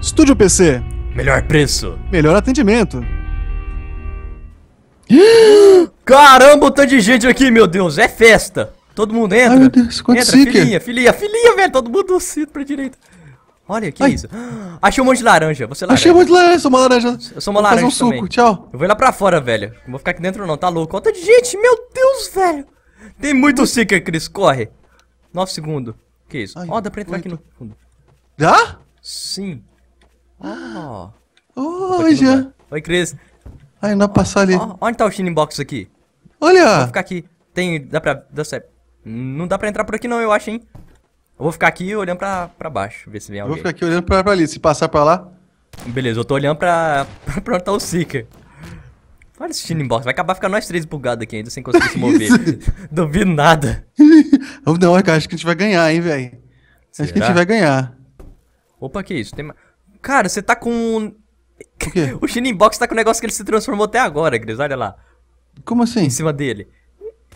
Estúdio PC. Melhor preço. Melhor atendimento. Caramba, o tanto de gente aqui, meu Deus. É festa. Todo mundo entra. Ai, meu Deus, quanto entra, sica. filinha, filinha, filinha, velho. Todo mundo cita pra direita. Olha, que Ai. isso? Achei um monte de laranja. Você laranja. Achei um monte de laranja, sou uma laranja. Eu sou uma vou laranja. Fazer um também. suco, tchau. Eu vou ir lá pra fora, velho. Não vou ficar aqui dentro, não, tá louco. Olha o tanto de gente, meu Deus, velho. Tem muito seeker, Cris, corre. 9 segundos. Que isso? Ó, oh, dá pra entrar oito. aqui no fundo. Dá? Sim. Ah. Oh, Oi, Jean. Oi, Cris. Ai, não passou ali. onde tá o Shining Box aqui? Olha! Vou ficar aqui. Tem. Dá pra. Dá certo. Não dá pra entrar por aqui, não, eu acho, hein? Eu vou ficar aqui olhando pra, pra baixo, ver se vem alguém. Eu vou ficar aqui olhando pra, pra ali. Se passar pra lá. Beleza, eu tô olhando pra. pra, onde tá o Seeker. Olha esse Shining Box, vai acabar ficando nós três bugados aqui ainda sem conseguir se mover. Duvido nada. não, cara, acho que a gente vai ganhar, hein, velho. Acho que a gente vai ganhar. Opa, que isso? Tem mais. Cara, você tá com. O quê? o Shininbox tá com o negócio que ele se transformou até agora, Gris. Olha lá. Como assim? Em cima dele.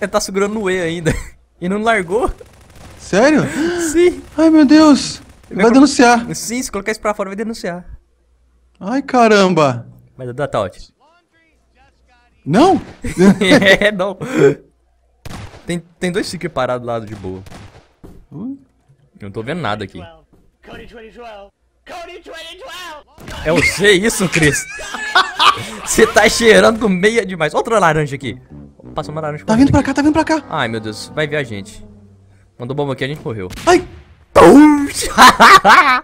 Ele tá segurando no E ainda. E não largou. Sério? Sim. Ai, meu Deus. vai denunciar. Sim, se colocar isso pra fora, vai denunciar. Ai, caramba. Mas dá tá ótimo. Não? é, não. Tem, tem dois stickers parados do lado de boa. Uh. Eu não tô vendo nada aqui. 20, é o isso, Cris? Você tá cheirando com meia demais. Outra laranja aqui. Passou uma laranja. Tá vindo pra cá, tá vindo pra cá. Ai, meu Deus. Vai ver a gente. Mandou bomba aqui, a gente morreu. Ai! uh,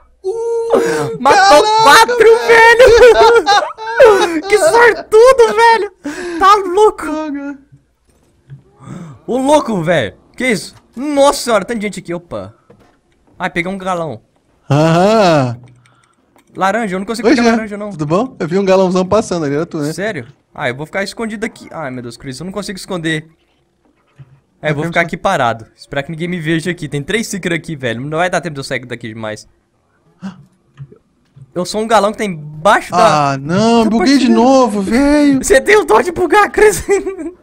Matou caraca, quatro, velho! que sortudo, velho! Tá louco! O louco, velho! Que isso? Nossa senhora, tem gente aqui, opa! Ai, peguei um galão. Aham! Laranja, eu não consigo pegar é. laranja, não. Tudo bom? Eu vi um galãozão passando ali, era tu, né? Sério? Ah, eu vou ficar escondido aqui. Ai, meu Deus, Chris, eu não consigo esconder. É, eu vou ficar aqui parado. Esperar que ninguém me veja aqui. Tem três xícaras aqui, velho. Não vai dar tempo de eu sair daqui demais. Eu sou um galão que tá embaixo ah, da... Ah, não. buguei de novo, velho. Você tem o dó de bugar, Chris.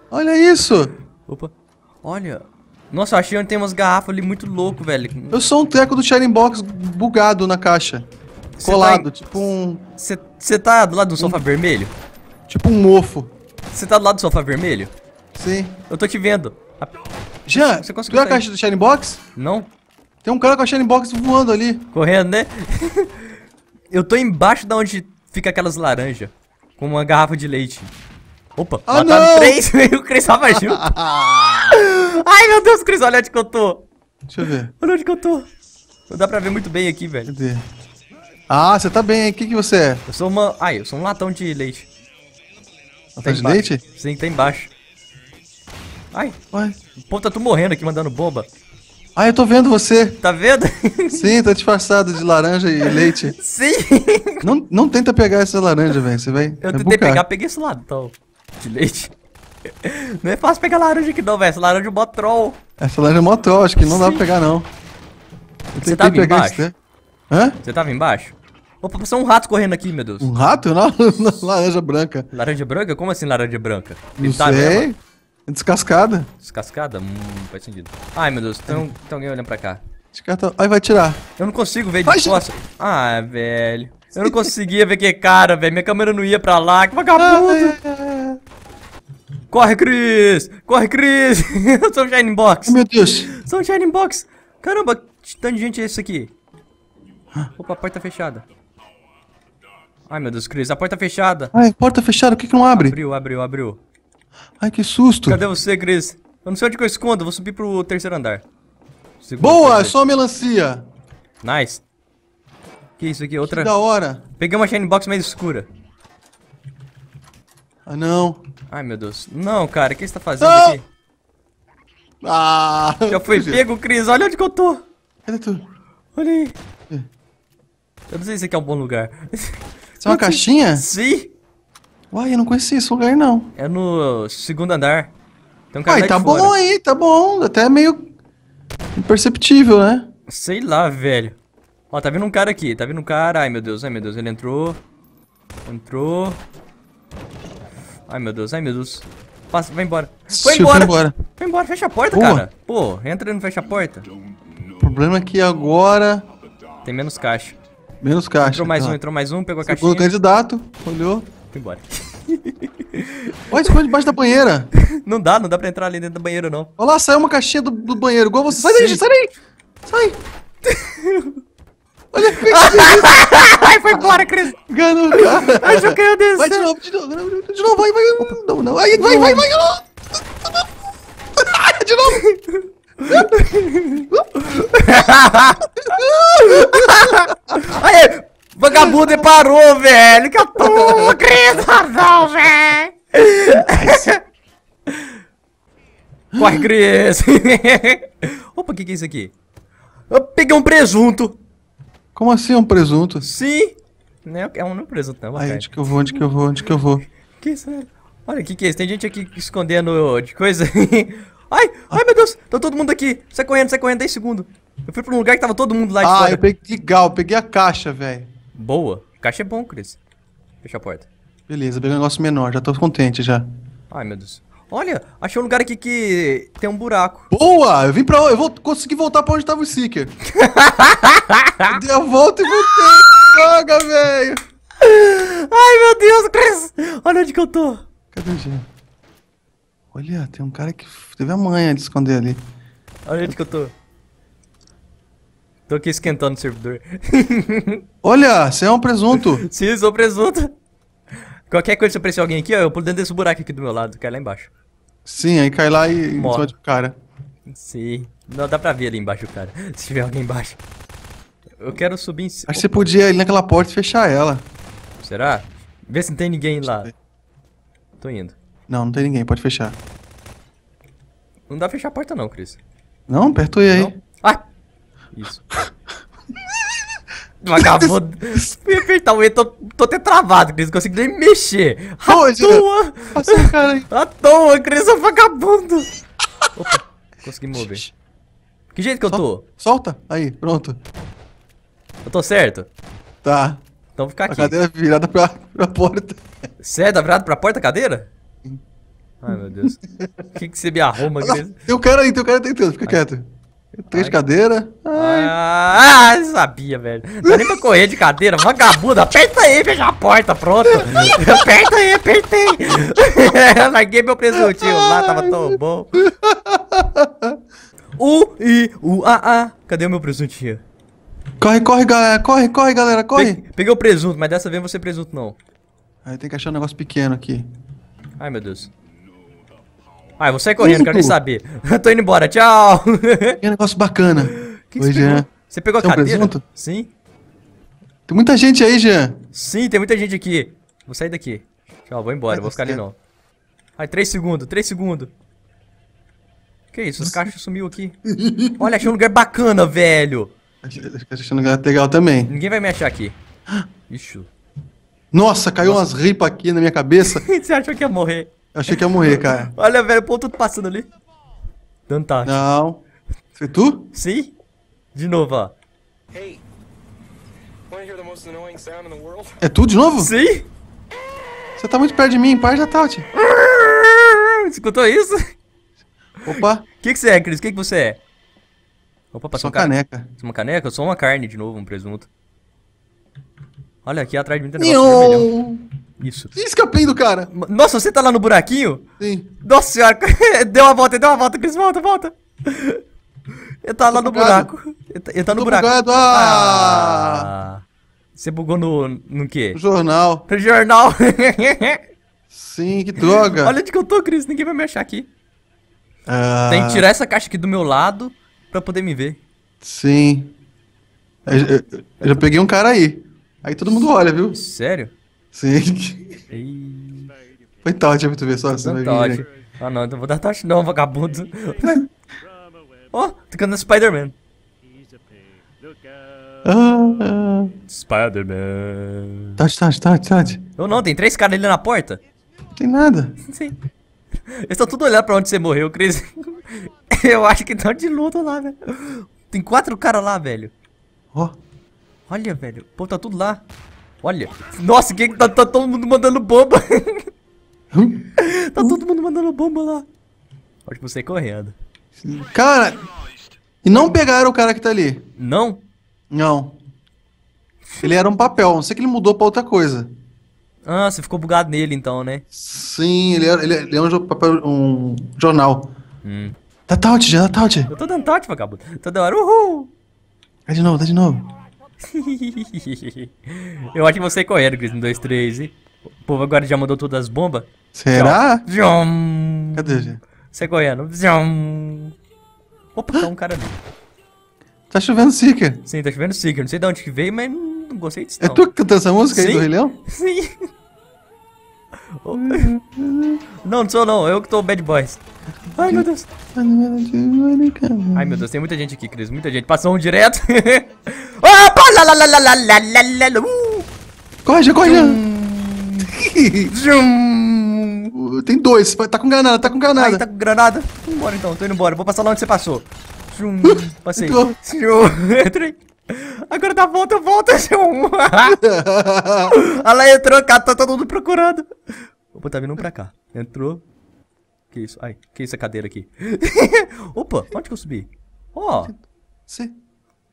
Olha isso. Opa. Olha. Nossa, eu achei onde tem umas garrafas ali muito louco, velho. Eu sou um treco do Sharing Box bugado na caixa. Tá colado, tá... tipo um... Você tá do lado do sofá um... vermelho? Tipo um mofo. Você tá do lado do sofá vermelho? Sim. Eu tô te vendo. A... Jean, você conseguiu é a caixa do Shining Box? Não. Tem um cara com a Shining Box voando ali. Correndo, né? eu tô embaixo da onde fica aquelas laranjas. Com uma garrafa de leite. Opa, ah, mataram não! três e o Chris abaixou. Ai, meu Deus, Chris, olha onde que eu tô. Deixa eu ver. Olha onde que eu tô. Não dá pra ver muito bem aqui, velho. Cadê? Ah, você tá bem, o que, que você é? Eu sou uma. Ah, eu sou um latão de leite. Latão tá de leite? Sim, tá embaixo. Ai. Ué? Pô, tá tu morrendo aqui mandando boba. Ah, eu tô vendo você. Tá vendo? Sim, tá disfarçado de laranja e leite. Sim. Não, não tenta pegar essa laranja, velho. Você vai. Eu é tentei bucar. pegar, peguei esse latão de leite. Não é fácil pegar laranja aqui não, velho. Essa laranja é mó troll. Essa laranja é mó troll, acho que não Sim. dá pra pegar não. Eu Você tava pegar Isso, né? Hã? Você tava embaixo? Opa, passou um rato correndo aqui, meu Deus. Um rato? Não, laranja branca. Laranja branca? Como assim laranja branca? Não tá sei. Descascada. Descascada? Hum, faz sentido. Ai, meu Deus, tem, tem alguém olhando pra cá. Esse tá... Ai, vai tirar. Eu não consigo ver de costas. Ah, velho. Eu não conseguia ver que cara, velho. Minha câmera não ia pra lá, que vagabundo. Corre, Cris! Corre, Cris! Sunshine Box! Meu Deus! Sunshine Box! Caramba, que tanto de gente é isso aqui? Opa, a porta tá fechada. Ai, meu Deus, Cris, a porta tá fechada. Ai, porta fechada, o que que não abre? Abriu, abriu, abriu. Ai, que susto. Cadê você, Cris? Eu não sei onde que eu escondo, vou subir pro terceiro andar. Segundo Boa, é só a melancia. Nice. Que isso aqui, outra... Que da hora. Peguei uma shiny box meio escura. Ah, não. Ai, meu Deus. Não, cara, o que você tá fazendo não. aqui? Ah! Já foi? pego, Cris, olha onde que eu tô. Cadê tu? Olha aí. É. Eu não sei se aqui é um bom lugar. Isso é uma caixinha? Sim. Uai, eu não conheci esse lugar, não. É no segundo andar. Tem um cara Uai, tá bom aí, tá bom. Até meio imperceptível, né? Sei lá, velho. Ó, tá vindo um cara aqui, tá vindo um cara. Ai, meu Deus, ai, meu Deus, ele entrou. Entrou. Ai, meu Deus, ai, meu Deus. Passa, vai embora. Foi embora. Foi embora. embora, fecha a porta, Boa. cara. Pô, entra e não fecha a porta. O problema é que agora... Tem menos caixa. Menos caixa. Entrou mais tá. um, entrou mais um, pegou a caixinha. o candidato, olhou. Foi embora. Olha, esconde debaixo da banheira. Não dá, não dá pra entrar ali dentro do banheiro, não. Olha lá, saiu uma caixinha do, do banheiro, igual você. Sai daí, sai daí! Sai! Olha que Ai, foi embora, Cris! Ganhou, cara! Acho que eu desci! Vai de novo, de novo, de novo, vai, vai! Não, não, vai, vai, vai, vai! De novo! Aí, vagabundo parou, velho. Que porra, Grisa, velho. Corre, Cris. Opa, o que, que é isso aqui? Eu peguei um presunto. Como assim um presunto? Sim. É, é, é, um presunto, não. É onde que eu vou, onde que eu vou, onde que eu vou? que isso, né? Olha, o que, que é isso? Tem gente aqui escondendo de coisa. Ai, ai meu Deus, tá todo mundo aqui. Sai correndo, sai correndo, 10 segundos. Eu fui pra um lugar que tava todo mundo lá de Ah, fora. eu peguei gal, peguei a caixa, velho. Boa. Caixa é bom, Cris. Fecha a porta. Beleza, peguei um negócio menor, já tô contente já. Ai, meu Deus. Olha, achei um lugar aqui que tem um buraco. Boa! Eu vim pra eu vou conseguir voltar pra onde tava o Seeker. eu volto e voltei. Droga, velho! Ai, meu Deus, Chris! Olha onde que eu tô. Cadê o Jean? Olha, tem um cara que teve a manha de esconder ali. Olha onde que eu tô. Tô aqui esquentando o servidor. Olha, você é um presunto. Sim, sou presunto. Qualquer coisa, se aparecer alguém aqui, ó, eu pulo dentro desse buraco aqui do meu lado, cai é lá embaixo. Sim, aí cai lá e Morre. o cara. Sim. Não, dá pra ver ali embaixo o cara, se tiver alguém embaixo. Eu quero subir em cima. Acho que você podia ir naquela porta e fechar ela. Será? Vê se não tem ninguém lá. Tô indo. Não, não tem ninguém, pode fechar. Não dá pra fechar a porta não, Cris. Não, apertoi aí. Não? Ah! Isso. Acabou de apertar o E, tô, tô até travado, Cris, não consigo nem mexer. À toa! Passou o cara aí. À toa, Cris, é vagabundo. Opa, consegui mover. Que jeito que eu tô? Solta, aí, pronto. Eu tô certo? Tá. Então fica aqui. A cadeira é virada pra, pra porta. Certo, é virada pra porta a cadeira? Ai, meu Deus. O que, que você me arruma, Gris? Tem um cara aí, tem um cara tentando, fica Ai. quieto. Três cadeiras. Ah, sabia, velho. Não é nem pra correr de cadeira, vagabundo. Aperta aí, fecha a porta, pronto. aperta aí, apertei. Larguei meu presuntinho lá, tava tão bom. U, I, U, A, A. Cadê o meu presuntinho? Corre, corre, galera. Corre, corre, galera, corre. Pe peguei o presunto, mas dessa vez não vou ser presunto, não. Aí tem que achar um negócio pequeno aqui. Ai, meu Deus. Vai, vou sair correndo, Sim, quero nem saber. Tô indo embora, tchau. Que negócio bacana. Que Oi, você Jean. Pegou? Você pegou a cadeira? Um Sim. Tem muita gente aí, Jean. Sim, tem muita gente aqui. Vou sair daqui. Tchau, vou embora, vou ficar ali não. Ai, 3 segundos, 3 segundos. Que isso, os caixas sumiu aqui. Olha, achei um lugar bacana, velho. Achei um lugar legal também. Ninguém vai me achar aqui. Ixi. Nossa, caiu Nossa. umas ripas aqui na minha cabeça. Você achou que ia morrer. Eu achei que ia morrer, cara. Olha, velho, pô, tudo tá passando ali. Fantástico. Não. Foi tu? Sim. De novo, ó. É tu de novo? Sim. Você tá muito perto de mim, para já tá, tio. Escutou isso? Opa. O que, que você é, Cris? O que, que você é? Opa, passou uma caneca. Sou é Uma caneca? Eu sou uma carne de novo, um presunto. Olha, aqui atrás de mim tem um negócio vermelhão. Isso. Escapei é do cara. Nossa, você tá lá no buraquinho? Sim. Nossa senhora, deu uma volta, deu uma volta, Cris, volta, volta. Ele tá lá no tá bugado. buraco. Ele tá, tá no buraco. Bugado. Ah! ah. Você bugou no, no quê? Jornal. Jornal. Sim, que droga. Olha onde que eu tô, Cris. Ninguém vai me achar aqui. Ah. Tem que tirar essa caixa aqui do meu lado pra poder me ver. Sim. Eu, eu, eu já peguei um cara aí. Aí todo mundo olha, viu? Sério? Sim. Ei. Foi Todd pra tu ver só, você vai vir. Ah não, então vou dar Todd não, vagabundo. Ó, oh, tocando Spider-Man. Ah, ah. Spider-Man. Todd, Todd, Todd, Todd. Não, não, tem três caras ali na porta. Não tem nada. Sim. Eles estão tudo olhando pra onde você morreu, Cris. Eu acho que estão de luto lá, velho. Tem quatro caras lá, velho. Ó. Oh. Olha, velho. Pô, tá tudo lá. Olha. Nossa, que tá, tá todo mundo mandando bomba. Hum? tá hum? todo mundo mandando bomba lá. Pode você correndo. Cara, e não pegaram o cara que tá ali. Não? Não. Ele era um papel, não sei que ele mudou pra outra coisa. Ah, você ficou bugado nele então, né? Sim, ele é, ele é, ele é um, papel, um jornal. Hum. Dá taut, já tá taut. Eu tô dando taut, vagabundo. Toda hora, uhul. Dá de novo, dá de novo. Eu acho que você é correndo, Cris, no 2, 3. E... O povo agora já mandou todas as bombas. Será? Jom. Cadê, gente? Você correndo. É Jom. Opa, tá um cara ali. Tá chovendo Seeker. Sim, tá chovendo Seeker. Não sei de onde que veio, mas não gostei disso. É tu que cantou essa música Sim. aí do Rei Leão? Sim. não, não sou não. Eu que tô Bad Boys. Ai, meu Deus. Ai, meu Deus, tem muita gente aqui, Cris. Muita gente. Passou um direto. Opa, lá, lá, lá, lá, lá, lá, lá, Corre, corre. Tem dois, tá com granada, tá com granada. Ai, tá com granada? Vambora embora então, tô indo embora. Vou passar lá onde você passou. Zum, passei. Entrei. Agora dá volta, volta, João. Ela entrou, cara, tá todo mundo procurando. Opa, tá vindo um pra cá. Entrou. Que isso? Ai, que isso, a é cadeira aqui. Opa, onde que eu subi? Ó. Oh.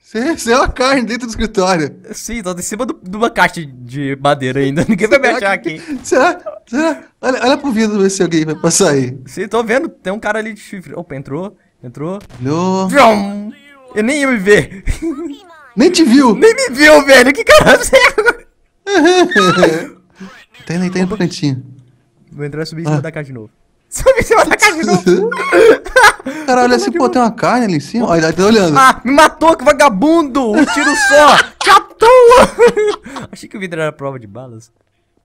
Você, é uma carne dentro do escritório. Sim, tô em cima do, de uma caixa de madeira ainda. Ninguém vai me achar aqui. Será? Será? Olha, olha pro vidro ver se alguém vai passar aí. Sim, tô vendo. Tem um cara ali de chifre. Opa, entrou. Entrou. Olhou. Vrum. Eu nem ia me ver. Nem te viu. Nem me viu, velho. Que cara cego. É tá indo, tá indo pro cantinho. Vou entrar e subir em ah. cima ah. da caixa de novo. Subiu em cima da carne de novo. Cara, olha assim, é pô, tem uma carne ali em cima. Olha, ele tá olhando. Ah, me matou, que vagabundo! Um tiro só! Capitão. Achei que o vidro era prova de balas.